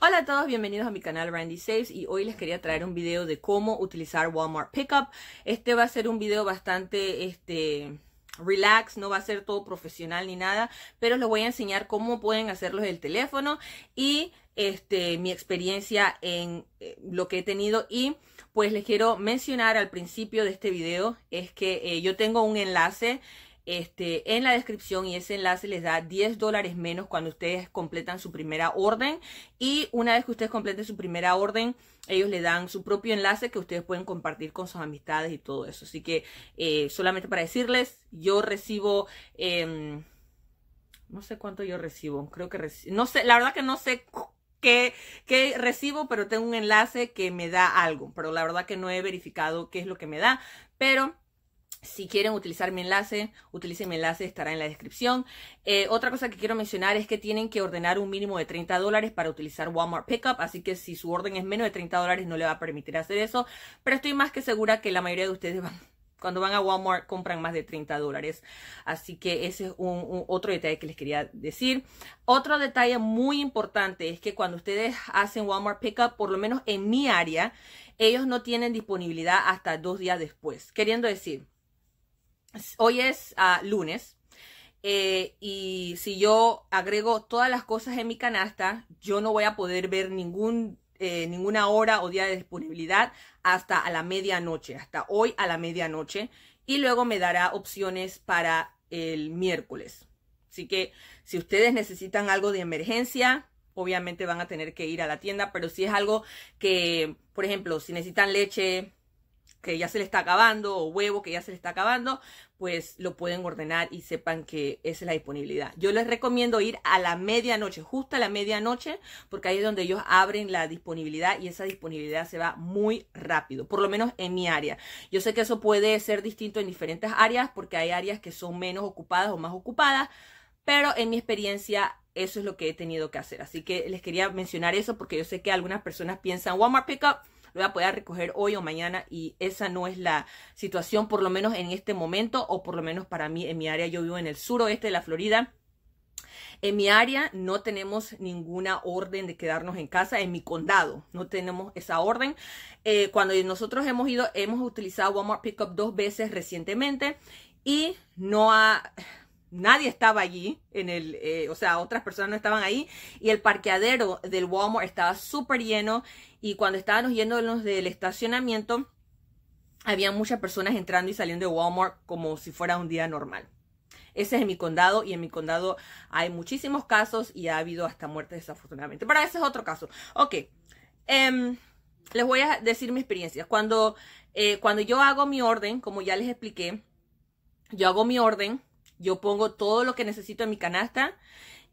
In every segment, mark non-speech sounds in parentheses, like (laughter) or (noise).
Hola a todos, bienvenidos a mi canal Randy Saves y hoy les quería traer un video de cómo utilizar Walmart Pickup. Este va a ser un video bastante este, relax, no va a ser todo profesional ni nada, pero les voy a enseñar cómo pueden hacerlo el teléfono y este, mi experiencia en eh, lo que he tenido y pues les quiero mencionar al principio de este video es que eh, yo tengo un enlace este, en la descripción y ese enlace les da 10 dólares menos cuando ustedes completan su primera orden y una vez que ustedes completen su primera orden ellos le dan su propio enlace que ustedes pueden compartir con sus amistades y todo eso así que eh, solamente para decirles yo recibo em, no sé cuánto yo recibo creo que no sé la verdad que no sé qué recibo, pero tengo un enlace que me da algo. Pero la verdad que no he verificado qué es lo que me da. Pero si quieren utilizar mi enlace, utilicen mi enlace, estará en la descripción. Eh, otra cosa que quiero mencionar es que tienen que ordenar un mínimo de 30 dólares para utilizar Walmart Pickup, así que si su orden es menos de 30 dólares no le va a permitir hacer eso, pero estoy más que segura que la mayoría de ustedes (laughs) cuando van a Walmart compran más de 30 dólares. Así que ese es otro detalle que les quería decir. Otro detalle muy importante es que cuando ustedes hacen Walmart Pickup, por lo menos en mi área, ellos no tienen disponibilidad hasta dos días después. Queriendo decir, hoy es ah, lunes. Eh, y si yo agrego todas las cosas en mi canasta, yo no voy a poder ver ningún, eh, ninguna hora o día de disponibilidad hasta a la medianoche, hasta hoy a la medianoche. Y luego me dará opciones para el miércoles. Así que si ustedes necesitan algo de emergencia, obviamente van a tener que ir a la tienda, pero si es algo que, por ejemplo, si necesitan leche, que ya se le está acabando o huevo que ya se le está acabando, pues lo pueden ordenar y sepan que esa es la disponibilidad. Yo les recomiendo ir a la medianoche, justo a la medianoche, porque ahí es donde ellos abren la disponibilidad y esa disponibilidad se va muy rápido, por lo menos en mi área. Yo sé que eso puede ser distinto en diferentes áreas porque hay áreas que son menos ocupadas o más ocupadas, pero en mi experiencia eso es lo que he tenido que hacer. Así que les quería mencionar eso porque yo sé que algunas personas piensan Walmart Pickup voy a poder recoger hoy o mañana y esa no es la situación, por lo menos en este momento o por lo menos para mí en mi área. Yo vivo en el suroeste de la Florida. En mi área no tenemos ninguna orden de quedarnos en casa, en mi condado no tenemos esa orden. Eh, cuando nosotros hemos ido, hemos utilizado Walmart Pickup dos veces recientemente y no ha, nadie estaba allí, en el, eh, o sea, otras personas no estaban ahí, y el parqueadero del Walmart estaba súper lleno, y cuando estábamos yéndonos del estacionamiento, había muchas personas entrando y saliendo de Walmart como si fuera un día normal. Ese es mi condado y en mi condado hay muchísimos casos y ha habido hasta muertes desafortunadamente. Pero ese es otro caso. Ok. Em, les voy a decir mi experiencia. Cuando, eh, cuando yo hago mi orden, como ya les expliqué, yo hago mi orden yo pongo todo lo que necesito en mi canasta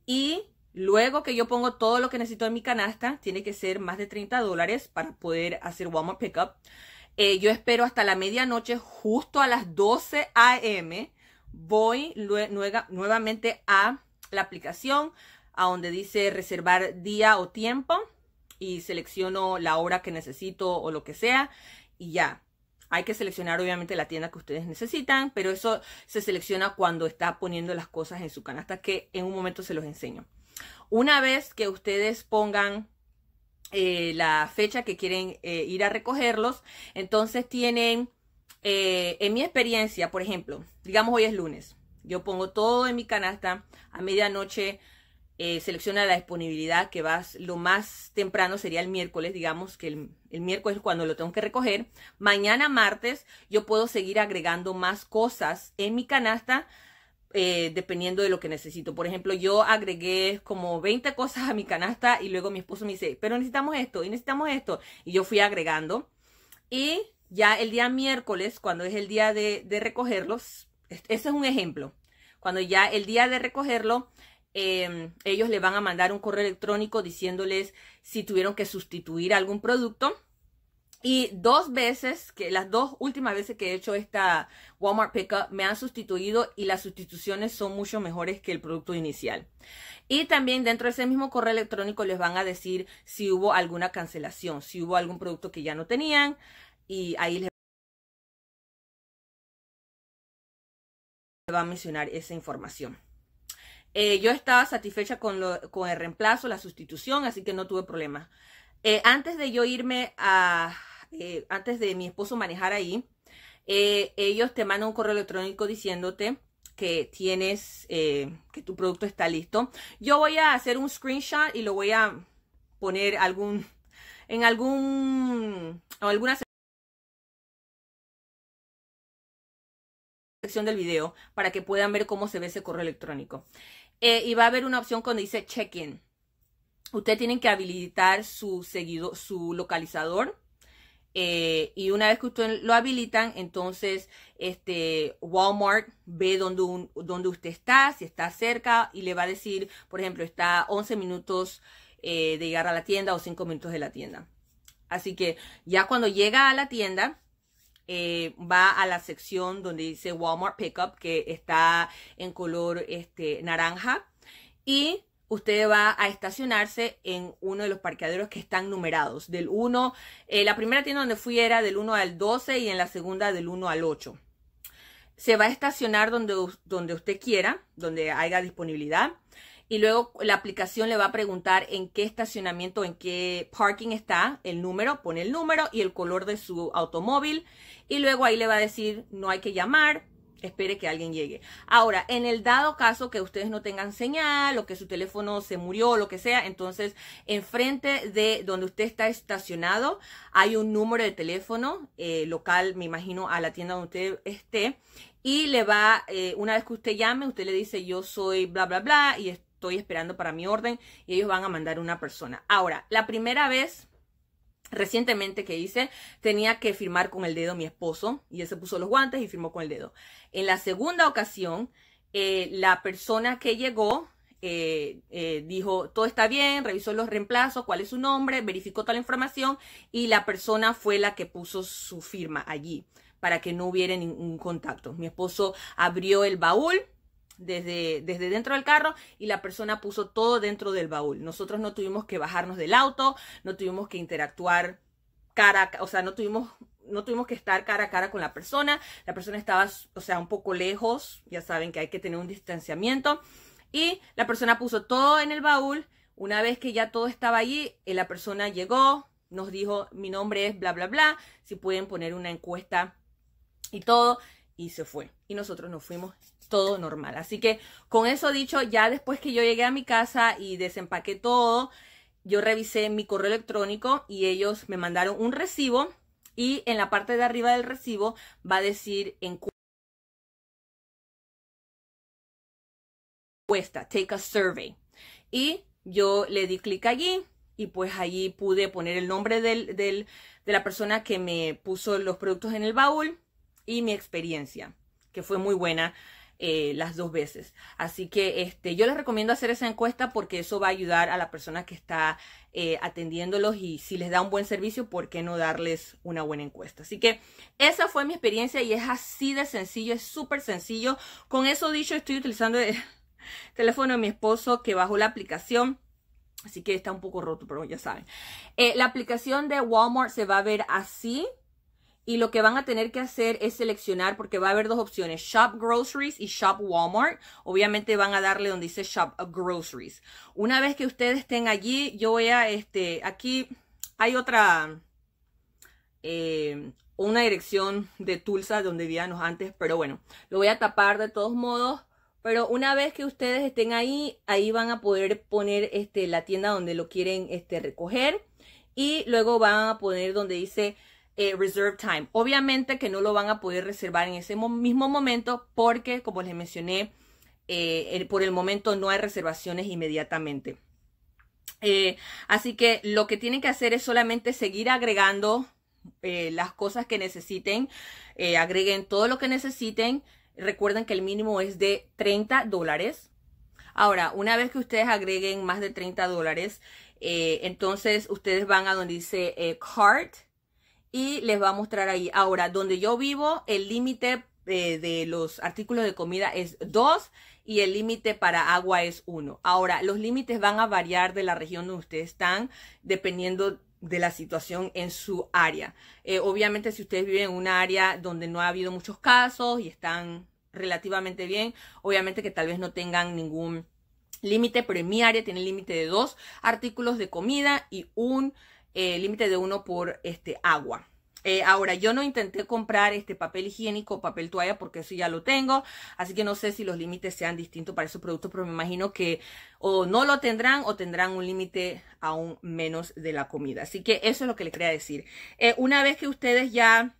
y luego que yo pongo todo lo que necesito en mi canasta, tiene que ser más de 30 dólares para poder hacer Walmart Pickup. Eh, yo espero hasta la medianoche, justo a las 12 a.m. Voy nuevamente a la aplicación, a donde dice reservar día o tiempo y selecciono la hora que necesito o lo que sea y ya. Hay que seleccionar obviamente la tienda que ustedes necesitan, pero eso se selecciona cuando está poniendo las cosas en su canasta, que en un momento se los enseño. Una vez que ustedes pongan eh, la fecha que quieren eh, ir a recogerlos, entonces tienen, eh, en mi experiencia, por ejemplo, digamos hoy es lunes, yo pongo todo en mi canasta a medianoche, eh, selecciona la disponibilidad que vas lo más temprano sería el miércoles, digamos que el, miércoles es cuando lo tengo que recoger. Mañana martes yo puedo seguir agregando más cosas en mi canasta eh, dependiendo de lo que necesito. Por ejemplo, yo agregué como 20 cosas a mi canasta y luego mi esposo me dice, pero necesitamos esto y necesitamos esto. Y yo fui agregando. Y ya el día miércoles, cuando es el día de, de recogerlos, ese es un ejemplo. Cuando ya el día de recogerlo, Em, ellos le van a mandar un correo electrónico diciéndoles si tuvieron que sustituir algún producto. Y dos veces, que las dos últimas veces que he hecho esta Walmart Pickup, me han sustituido y las sustituciones son mucho mejores que el producto inicial. Y también dentro de ese mismo correo electrónico les van a decir si hubo alguna cancelación, si hubo algún producto que ya no tenían y ahí les va a mencionar esa información. Eh, yo estaba satisfecha con, el reemplazo, la sustitución, así que no tuve problemas. Eh, antes de yo irme a, eh, antes de mi esposo manejar ahí, ellos te mandan un correo electrónico diciéndote que tienes, que tu producto está listo. Yo voy a hacer un screenshot y lo voy a poner algún, en algún, o alguna sección del video para que puedan ver cómo se ve ese correo electrónico. Eh, y va a haber una opción cuando dice check-in. Ustedes tienen que habilitar su, seguido, su localizador. Eh, y una vez que usted lo habilitan, entonces este Walmart ve dónde, usted está, si está cerca, y le va a decir, por ejemplo, está 11 minutos eh, de llegar a la tienda o 5 minutos de la tienda. Así que ya cuando llega a la tienda, eh, va a la sección donde dice Walmart Pickup, que está en color este, naranja, y usted va a estacionarse en uno de los parqueaderos que están numerados. Del 1, eh, la primera tienda donde fui era del 1 al 12 y en la segunda del 1 al 8. Se va a estacionar donde, donde usted quiera, donde haya disponibilidad y luego la aplicación le va a preguntar en qué estacionamiento, en qué parking está, el número, pone el número y el color de su automóvil y luego ahí le va a decir no hay que llamar, espere que alguien llegue. Ahora, en el dado caso que ustedes no tengan señal o que su teléfono se murió o lo que sea, entonces enfrente de donde usted está estacionado hay un número de teléfono eh, local, me imagino, a la tienda donde usted esté. Y le va, eh, una vez que usted llame, usted le dice yo soy bla, bla, bla y estoy esperando para mi orden y ellos van a mandar una persona. Ahora, la primera vez recientemente que hice, tenía que firmar con el dedo mi esposo y él se puso los guantes y firmó con el dedo. En la segunda ocasión, eh, la persona que llegó eh, eh, dijo, todo está bien, revisó los reemplazos, cuál es su nombre, verificó toda la información y la persona fue la que puso su firma allí para que no hubiera ningún contacto. Mi esposo abrió el baúl desde, dentro del carro y la persona puso todo dentro del baúl. Nosotros no tuvimos que bajarnos del auto, no tuvimos que interactuar cara, o sea, no tuvimos no tuvimos que estar cara a cara con la persona, la persona estaba, o sea, un poco lejos, ya saben que hay que tener un distanciamiento, y la persona puso todo en el baúl, una vez que ya todo estaba allí, eh, la persona llegó, nos dijo, mi nombre es bla, bla, bla, si pueden poner una encuesta y todo, y se fue, y nosotros nos fuimos todo normal. Así que con eso dicho, ya después que yo llegué a mi casa y desempaqué todo, yo revisé mi correo electrónico y ellos me mandaron un recibo y en la parte de arriba del recibo va a decir encuesta, take a survey. Y yo le di clic allí y pues allí pude poner el nombre de la persona que me puso los productos en el baúl y mi experiencia, que fue muy buena. Eh, las dos veces. Así que este, yo les recomiendo hacer esa encuesta porque eso va a ayudar a la persona que está eh, atendiéndolos y si les da un buen servicio, ¿por qué no darles una buena encuesta? Así que esa fue mi experiencia y es así de sencillo, es súper sencillo. Con eso dicho, estoy utilizando el (laughs) teléfono de mi esposo que bajó la aplicación. Así que está un poco roto, pero ya saben. Eh, la aplicación de Walmart se va a ver así y lo que van a tener que hacer es seleccionar porque va a haber dos opciones, Shop Groceries y Shop Walmart. Obviamente van a darle donde dice Shop Groceries. Una vez que ustedes estén allí, yo voy a, este, aquí hay otra, eh, una dirección de Tulsa donde vivíamos antes, pero bueno, lo voy a tapar de todos modos. Pero una vez que ustedes estén ahí, ahí van a poder poner este, la tienda donde lo quieren este, recoger. Y luego van a poner donde dice eh, reserve time. Obviamente que no lo van a poder reservar en ese mismo momento porque, como les mencioné, eh, por el momento no hay reservaciones inmediatamente. Eh, así que lo que tienen que hacer es solamente seguir agregando las cosas que necesiten, agreguen todo lo que necesiten. Recuerden que el mínimo es de 30 dólares. Ahora, una vez que ustedes agreguen más de 30 dólares, entonces ustedes van a donde dice cart y les va a mostrar ahí. Ahora, donde yo vivo, el límite eh, de los artículos de comida es 2 y el límite para agua es 1. Ahora, los límites van a variar de la región donde ustedes están, dependiendo de la situación en su área. Eh, obviamente, si ustedes viven en un área donde no ha habido muchos casos y están relativamente bien, obviamente que tal vez no tengan ningún límite, pero en mi área tiene límite de dos artículos de comida y un eh, límite de uno por este, agua. Eh, ahora, yo no intenté comprar este papel higiénico, o papel toalla, porque eso ya lo tengo, así que no sé si los límites sean distintos para esos productos, pero me imagino que o no lo tendrán o tendrán un límite aún menos de la comida. Así que eso es lo que les quería decir. Eh, una vez que ustedes ya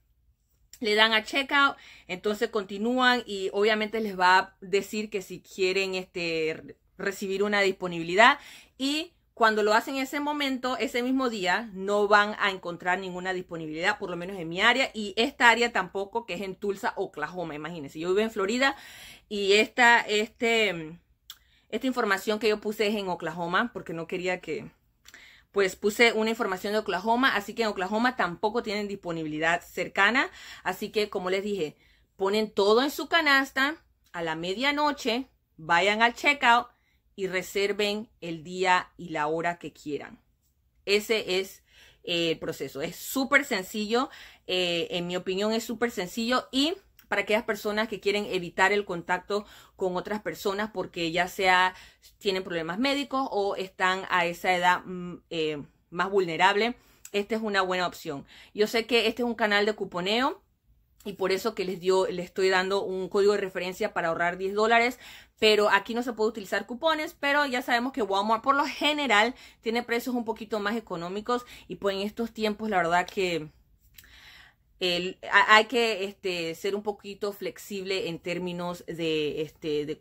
le dan a checkout, entonces continúan y obviamente les va a decir que si quieren este, recibir una disponibilidad y cuando lo hacen en ese momento, ese mismo día, no van a encontrar ninguna disponibilidad, por lo menos en mi área y esta área tampoco, que es en Tulsa, Oklahoma, imagínense. Yo vivo en Florida y esta, este, esta información que yo puse es en Oklahoma, porque no quería que, pues puse una información de Oklahoma, así que en Oklahoma tampoco tienen disponibilidad cercana, así que como les dije, ponen todo en su canasta a la medianoche, vayan al checkout y reserven el día y la hora que quieran. Ese es eh, el proceso. Es súper sencillo, eh, en mi opinión es súper sencillo y para aquellas personas que quieren evitar el contacto con otras personas porque ya sea tienen problemas médicos o están a esa edad mm, eh, más vulnerable, esta es una buena opción. Yo sé que este es un canal de cuponeo y por eso que les dio, estoy dando un código de referencia para ahorrar 10 dólares, pero aquí no se puede utilizar cupones, pero ya sabemos que Walmart por lo general tiene precios un poquito más económicos y pues en estos tiempos la verdad que hay que este, ser un poquito flexible en términos de, este, de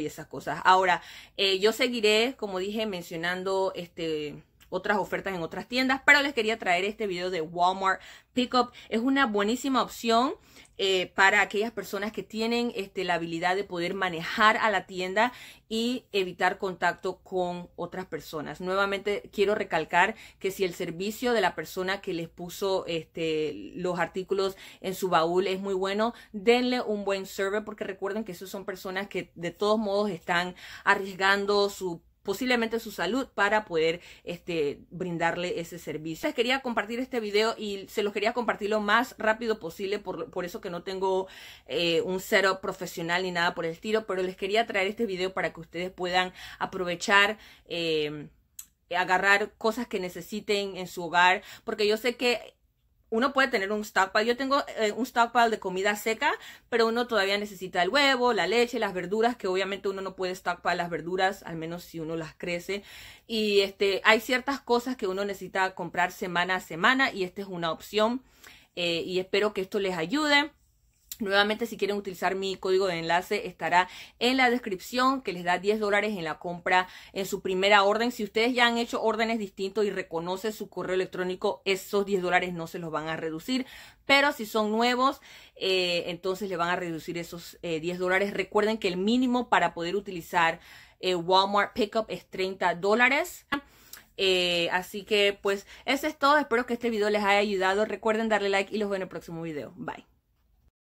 y esas cosas. Ahora, eh, yo seguiré, como dije, mencionando este otras ofertas en otras tiendas, pero les quería traer este video de Walmart Pickup. Es una buenísima opción eh, para aquellas personas que tienen este, la habilidad de poder manejar a la tienda y evitar contacto con otras personas. Nuevamente quiero recalcar que si el servicio de la persona que les puso este, los artículos en su baúl es muy bueno, denle un buen server porque recuerden que esos son personas que de todos modos están arriesgando su posiblemente su salud para poder este, brindarle ese servicio. Les quería compartir este video y se los quería compartir lo más rápido posible, por, eso que no tengo eh, un setup profesional ni nada por el estilo, pero les quería traer este video para que ustedes puedan aprovechar. Eh, agarrar cosas que necesiten en su hogar, porque yo sé que uno puede tener un stockpile. Yo tengo eh, un stockpile de comida seca, pero uno todavía necesita el huevo, la leche, las verduras, que obviamente uno no puede stockpile las verduras, al menos si uno las crece. Y este, hay ciertas cosas que uno necesita comprar semana a semana y esta es una opción. Eh, y espero que esto les ayude. Nuevamente, si quieren utilizar mi código de enlace, estará en la descripción que les da 10 dólares en la compra en su primera orden. Si ustedes ya han hecho órdenes distintos y reconoce su correo electrónico, esos 10 dólares no se los van a reducir. Pero si son nuevos, eh, entonces le van a reducir esos 10 eh, dólares. Recuerden que el mínimo para poder utilizar eh, Walmart Pickup es 30 dólares. así que pues eso es todo. Espero que este video les haya ayudado. Recuerden darle like y los veo en el próximo video. Bye.